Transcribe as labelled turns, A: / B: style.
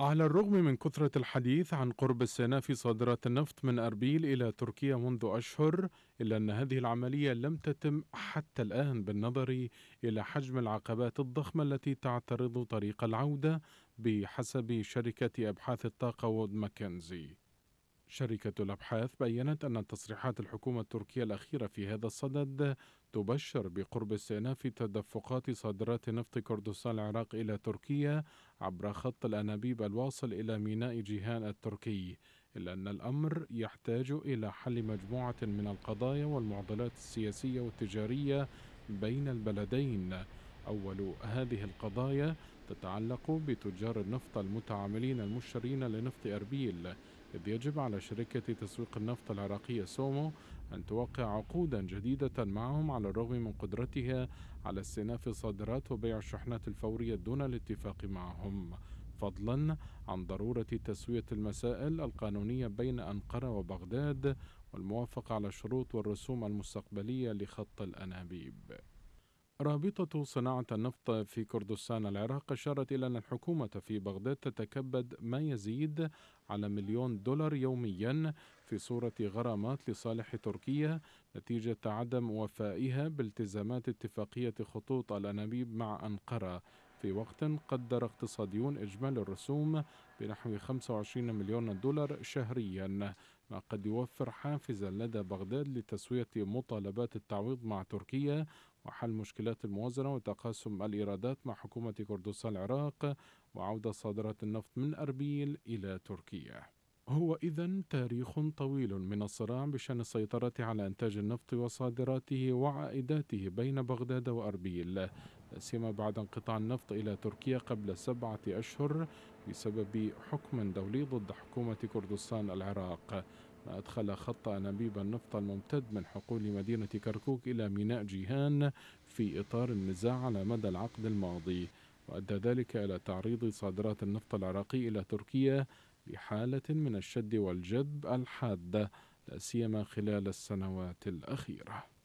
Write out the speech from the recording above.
A: على الرغم من كثرة الحديث عن قرب السنة في صادرات النفط من أربيل إلى تركيا منذ أشهر إلا أن هذه العملية لم تتم حتى الآن بالنظر إلى حجم العقبات الضخمة التي تعترض طريق العودة بحسب شركة أبحاث الطاقة وود ماكنزي شركة الأبحاث بيّنت أن تصريحات الحكومة التركية الأخيرة في هذا الصدد تبشر بقرب استئناف تدفقات صادرات نفط كردستان العراق إلى تركيا عبر خط الأنابيب الواصل إلى ميناء جيهان التركي إلا أن الأمر يحتاج إلى حل مجموعة من القضايا والمعضلات السياسية والتجارية بين البلدين أول هذه القضايا تتعلق بتجار النفط المتعاملين المشترين لنفط أربيل إذ يجب على شركة تسويق النفط العراقية سومو أن توقع عقودا جديدة معهم على الرغم من قدرتها على استئناف الصادرات وبيع الشحنات الفورية دون الاتفاق معهم فضلا عن ضرورة تسوية المسائل القانونية بين أنقرة وبغداد والموافقة على الشروط والرسوم المستقبلية لخط الأنابيب رابطة صناعة النفط في كردستان العراق أشارت إلى أن الحكومة في بغداد تتكبد ما يزيد على مليون دولار يوميا في صورة غرامات لصالح تركيا نتيجة عدم وفائها بالتزامات اتفاقية خطوط الأنابيب مع أنقرة في وقت قدر اقتصاديون إجمالي الرسوم بنحو 25 مليون دولار شهريا ما قد يوفر حافزا لدى بغداد لتسوية مطالبات التعويض مع تركيا وحل مشكلات الموازنة وتقاسم الإيرادات مع حكومة كردستان العراق وعودة صادرات النفط من أربيل إلى تركيا هو إذا تاريخ طويل من الصراع بشأن السيطرة على إنتاج النفط وصادراته وعائداته بين بغداد وأربيل سيما بعد انقطاع النفط إلى تركيا قبل سبعة أشهر بسبب حكم دولي ضد حكومة كردستان العراق ما أدخل خط أنابيب النفط الممتد من حقول مدينة كركوك إلى ميناء جيهان في إطار النزاع على مدى العقد الماضي وأدى ذلك إلى تعريض صادرات النفط العراقي إلى تركيا بحالة من الشد والجذب الحادة لا سيما خلال السنوات الأخيرة